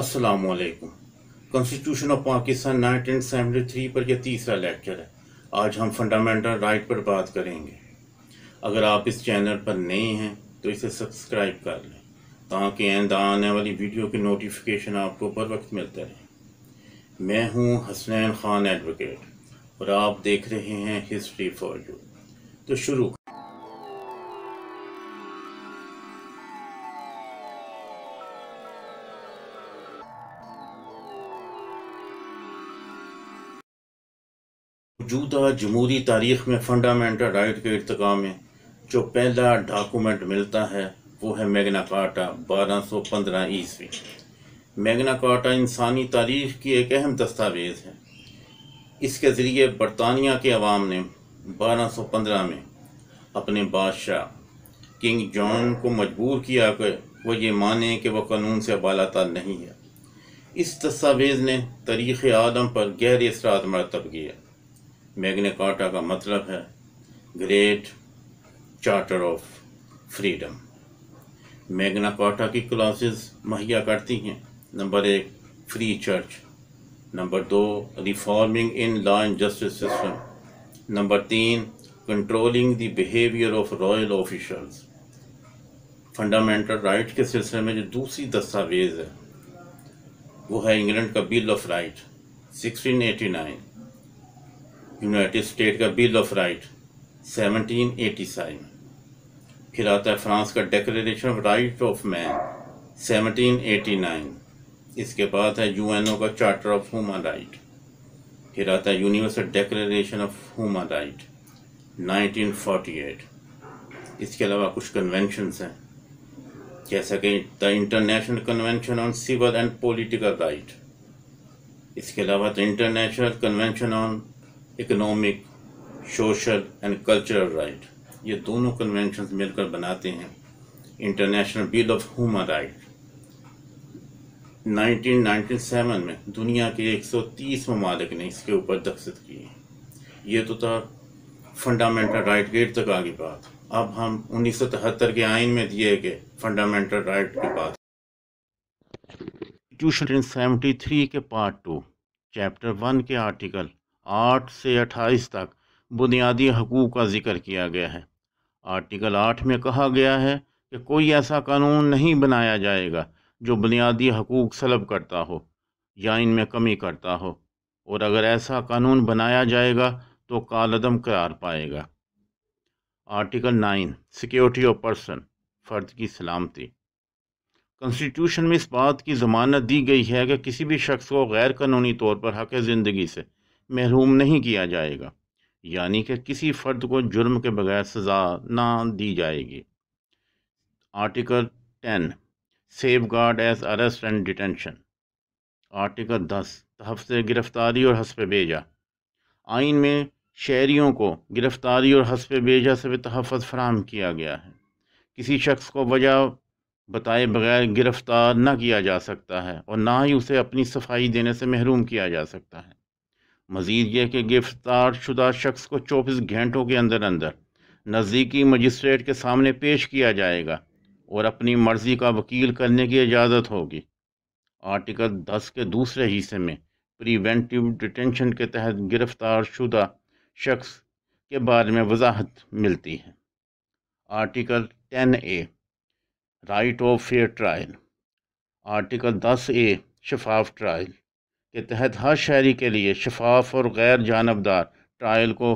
असलकुम constitution of Pakistan nineteen seventy three पर यह तीसरा लेक्चर है आज हम फंडामेंटल राइट पर बात करेंगे अगर आप इस चैनल पर नए हैं तो इसे सब्सक्राइब कर लें ताकि आइंदा आने वाली वीडियो की नोटिफिकेशन आपको बर वक्त मिलते रहे मैं हूं हसनैन खान एडवोकेट और आप देख रहे हैं हिस्ट्री फॉर यू तो शुरू मौजूदा जमहूरी तारीख में फंडामेंटल राइट के इरतका में जो पहला डॉक्यूमेंट मिलता है वो है मैगना काटा बारह सौ पंद्रह ईस्वी मैगना काटा इंसानी तारीख की एक अहम दस्तावेज़ है इसके ज़रिए बरतानिया के अवाम ने 1215 में अपने बादशाह किंग जॉन को मजबूर किया कि वो ये माने कि वह कानून से बालातर नहीं है इस दस्तावेज़ ने तारीख़ आदम पर गहरे असरा मरतब किया मैग्ने कार्टा का मतलब है great charter of freedom Magna Carta की क्लासेस मुहैया करती हैं नंबर एक फ्री चर्च नंबर दो reforming in law and justice system number तीन controlling the behaviour of royal officials fundamental right के सिलसिले में जो दूसरी दस्तावेज़ है वो है इंग्लैंड का bill of right 1689 United State का बिल ऑफ राइट 1785 फिर आता है फ्रांस का declaration of right of man 1789 इसके बाद है यूएनओ का चार्टर ऑफ ह्यूमन राइट फिर आता है universal declaration of human right 1948 इसके अलावा कुछ कन्वेंशंस हैं जैसा कि the international convention on civil and political right इसके अलावा the international convention on economic social and cultural right ये दोनों कन्वेंशन मिलकर बनाते हैं international bill of human right 1997 में दुनिया के 130 ममालिक ने इसके ऊपर दस्तखत किए ये तो था फंडामेंटल राइट गेट तक आगे बात अब हम तिहत्तर के आइन में दिए गए फंडामेंटल राइट की बात सेवेंटी थ्री के पार्ट टू चैप्टर वन के आर्टिकल आठ से अट्ठाईस तक बुनियादी हकूक़ का जिक्र किया गया है आर्टिकल आठ में कहा गया है कि कोई ऐसा कानून नहीं बनाया जाएगा जो बुनियादी हकूक़ सलब करता हो या इनमें कमी करता हो और अगर ऐसा कानून बनाया जाएगा तो कालदम करार पाएगा article nine security of person फ़र्द की सलामती कॉन्स्टिट्यूशन में इस बात की ज़मानत दी गई है कि किसी भी शख्स को गैर कानूनी तौर पर हक ज़िंदगी से महरूम नहीं किया जाएगा यानी कि किसी फ़र्द को जुर्म के बगैर सज़ा ना दी जाएगी article ten safeguard as arrest and detention article दस तहफ़ गिरफ़्तारी और हसफ भेजा आइन में शहरीों को गिरफ़्तारी और हसफ भेजा से भी तहफ़ फ्राहम किया गया है किसी शख्स को वजह बताए बगैर गिरफ़्तार न किया जा सकता है और ना ही उसे अपनी सफाई देने से महरूम किया जा सकता है मजीद यह कि गिरफ्तार शुदा शख्स को चौबीस घंटों के अंदर अंदर नज़दीकी मजिस्ट्रेट के सामने पेश किया जाएगा और अपनी मर्ज़ी का वकील करने की इजाज़त होगी आर्टिकल दस के दूसरे हिस्से में प्रिवेंटिव डिटेंशन के तहत गिरफ्तार शुदा शख्स के बारे में वजाहत मिलती है article ten A right of fair trial article दस ए शफाफ ट्रायल के तहत हर शहरी के लिए शफाफ और गैर जानबदार ट्रायल को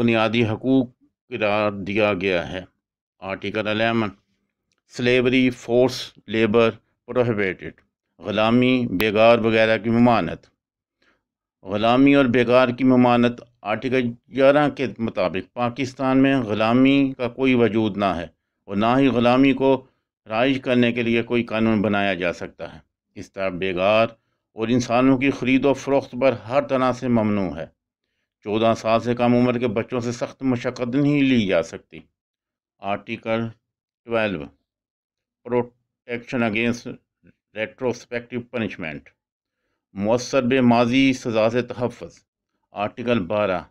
बुनियादी हकूक करार दिया गया है article eleven slavery force labour prohibited ग़ुलामी बेगार वगैरह की ममानत ग़ुलामी और बेगार की ममानत आर्टिकल ग्यारह के मुताबिक पाकिस्तान में ग़ुलामी का कोई वजूद ना है और ना ही ग़ुलामी को राइज करने के लिए कोई कानून बनाया जा सकता है इस तरह बेगार और इंसानों की खरीद और फरोख्त पर हर तरह से ममनू है चौदह साल से कम उम्र के बच्चों से सख्त मशक्क़त नहीं ली जा सकती article twelve protection against retrospective punishment मौसर माजी सजा से तहफ़ आर्टिकल बारह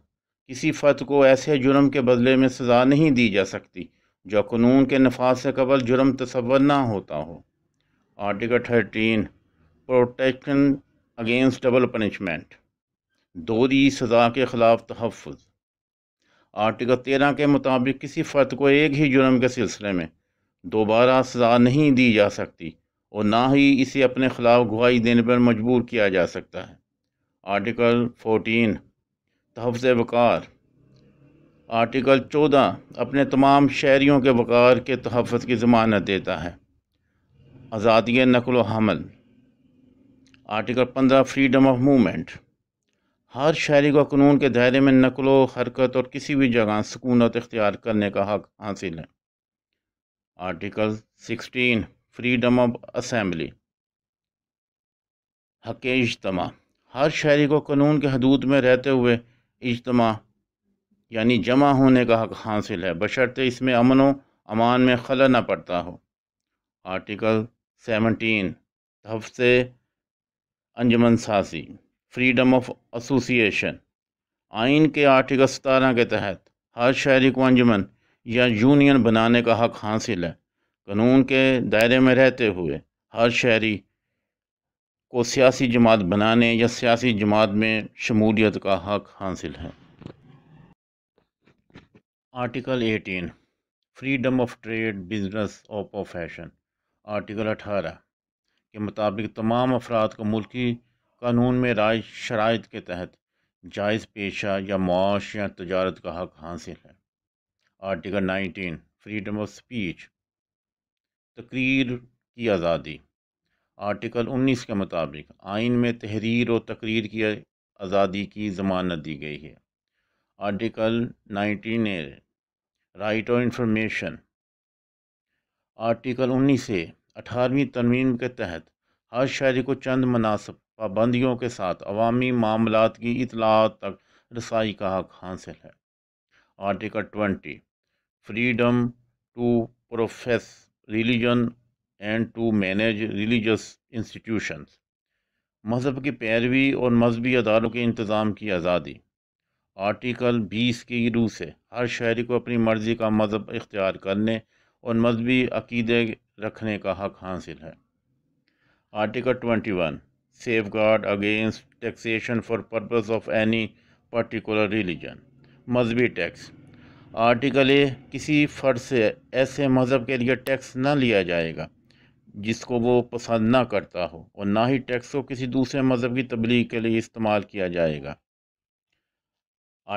किसी फर्द को ऐसे जुर्म के बदले में सज़ा नहीं दी जा सकती जो क़ानून के नफाज से कबल जुर्म तस्वर ना होता हो article thirteen protection against double punishment दोहरी सज़ा के ख़िलाफ़ तहफ़ आर्टिकल तेरह के मुताबिक किसी फ़र्द को एक ही जुर्म के सिलसिले में दोबारा सज़ा नहीं दी जा सकती और ना ही इसे अपने ख़िलाफ़ गवाही देने पर मजबूर किया जा सकता है आर्टिकल फ़ोटीन तहफ़ वक़ार आर्टिकल चौदह अपने तमाम शहरीों के वक़ार के तहफ़ की ज़मानत देता है आज़ादी नकल हमल आर्टिकल पंद्रह फ्रीडम ऑफ मूवमेंट हर शहरी को कानून के दायरे में नकलो हरकत और किसी भी जगह सकूनत इख्तियार करने का हक हासिल है article sixteen freedom of assembly हक इजतम हर शहरी को कानून के हदूद में रहते हुए इजतम यानी जमा होने का हक हासिल है बशर्ते इसमें अमन अमान में खला ना पड़ता हो आर्टिकल सेवनटीन तहफ़ अंजमन साजी फ्रीडम ऑफ एसोसिएशन आइन के आर्टिकल सतारह के तहत हर शहरी को अंजमन या यूनियन बनाने का हक हासिल है कानून के दायरे में रहते हुए हर शहरी को सियासी जमात बनाने या सियासी जमात में शमूलियत का हक हासिल है article 18 freedom of trade business और प्रोफेशन आर्टिकल 18 के मुताबिक तमाम अफराद को मुल्की कानून में राय शराइ के तहत जायज़ पेशा या मुआश या तजारत का हक हासिल है article nineteen freedom of speech तकरीर की आज़ादी आर्टिकल उन्नीस के मुताबिक आइन में तहरीर और तकरीर की आज़ादी की जमानत दी गई है article nineteen A right of information article उन्नीस ए अठारहवीं तनवीन के तहत हर शहरी को चंद मुनासब पाबंदियों के साथ अवामी मामला की इतलात तक रसाई का हक हासिल है article twenty freedom to profess religion and to manage religious institution मज़हब की पैरवी और मजहबी अदारों के इंतज़ाम की आज़ादी आर्टिकल बीस की रूह से हर शहरी को अपनी मर्ज़ी का मज़हब इख्तियार करने और मजहबी अकीदे रखने का हक हासिल है article twenty one safeguard against taxation for purpose of any particular religion मजहबी टैक्स आर्टिकल ए किसी फर्ज से ऐसे मज़हब के लिए टैक्स ना लिया जाएगा जिसको वो पसंद ना करता हो और ना ही टैक्स को किसी दूसरे मज़हब की तबलीग के लिए इस्तेमाल किया जाएगा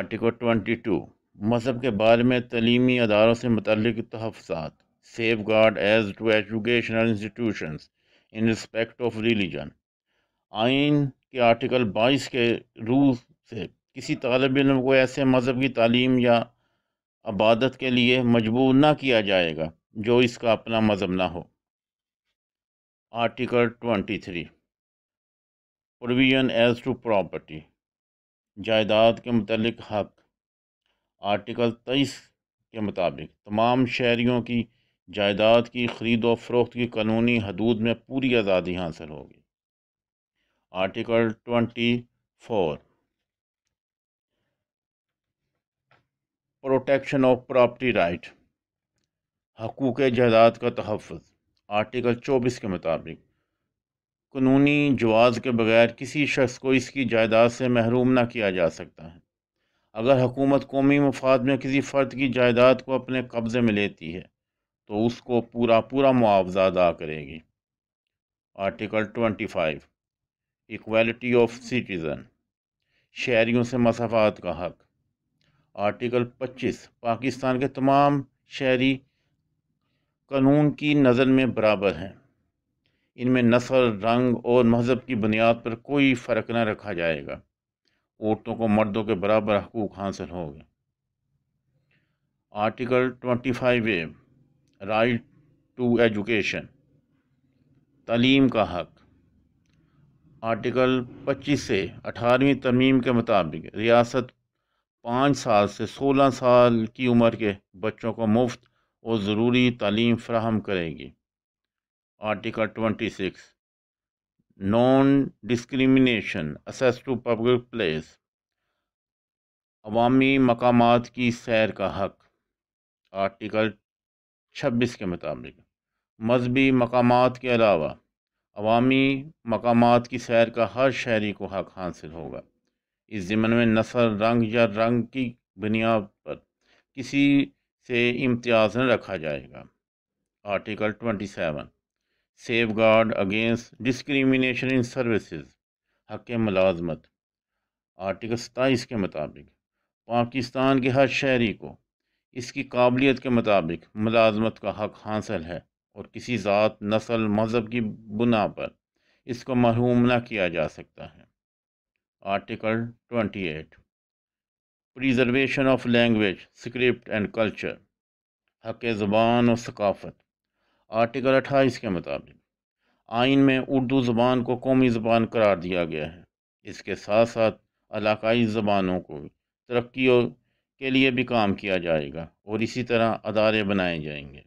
आर्टिकल ट्वेंटी टू मजहब के बारे में तलीमी अदारों से मतलब तहफ़ात safeguard as to educational institution in respect of religion आइन के आर्टिकल बाईस के रूल से किसी तलब इलम को ऐसे मज़हब की तालीम या आबादत के लिए मजबूर ना किया जाएगा जो इसका अपना मज़हब ना हो article twenty three provision as to property जायदाद के मतलब हक़ आर्टिकल तेईस के मुताबिक तमाम शहरीों की जायदाद की खरीद व फरोख्त की कानूनी हदूद में पूरी आज़ादी हासिल होगी article twenty four protection of property right हकूक जायदाद का तहफ़ आर्टिकल चौबीस के मुताबिक कानूनी जवाज़ के बगैर किसी शख्स को इसकी जायदाद से महरूम ना किया जा सकता है अगर हुकूमत कौमी मफाद में किसी फ़र्द की जायदाद को अपने कब्ज़े में लेती है तो उसको पूरा पूरा मुआवजा अदा करेगी article twenty five equality of citizen शहरीों से मसाफात का हक आर्टिकल पच्चीस पाकिस्तान के तमाम शहरी कानून की नज़र में बराबर हैं इनमें नसल रंग और महजब की बुनियाद पर कोई फ़र्क न रखा जाएगा औरतों को मर्दों के बराबर हकूक हासिल गए article twenty five A right to education तलीम का हक आर्टिकल पच्चीस से अठारहवीं तरमीम के मुताबिक रियासत पाँच साल से सोलह साल की उम्र के बच्चों को मुफ्त और ज़रूरी तालीम फ्राहम करेगी article twenty six non discrimination access to public place अवामी मकाम की सैर का हक आर्टिकल 26 के मुताबिक मजहबी मकाम के अलावा अवामी मकाम की सैर का हर शहरी को हक हासिल होगा इस ज़मन में नसल रंग या रंग की बुनियाद पर किसी से इम्तियाज़ न रखा जाएगा article 27 safeguard against discrimination in services हक मलाजमत आर्टिकल सताईस के मुताबिक पाकिस्तान के हर शहरी को इसकी काबिलियत के मुताबिक मुलाजमत का हक हासिल है और किसी ज़ात नस्ल मज़हब की बुना पर इसको मरहूम न किया जा सकता है article twenty eight preservation of language script and culture हक ज़बान और सकाफत आर्टिकल अट्ठाईस के मुताबिक आइन में उर्दू ज़बान को कौमी ज़बान करार दिया गया है इसके साथ साथ इलाकई ज़बानों को तरक्की के लिए भी काम किया जाएगा और इसी तरह अदारे बनाए जाएंगे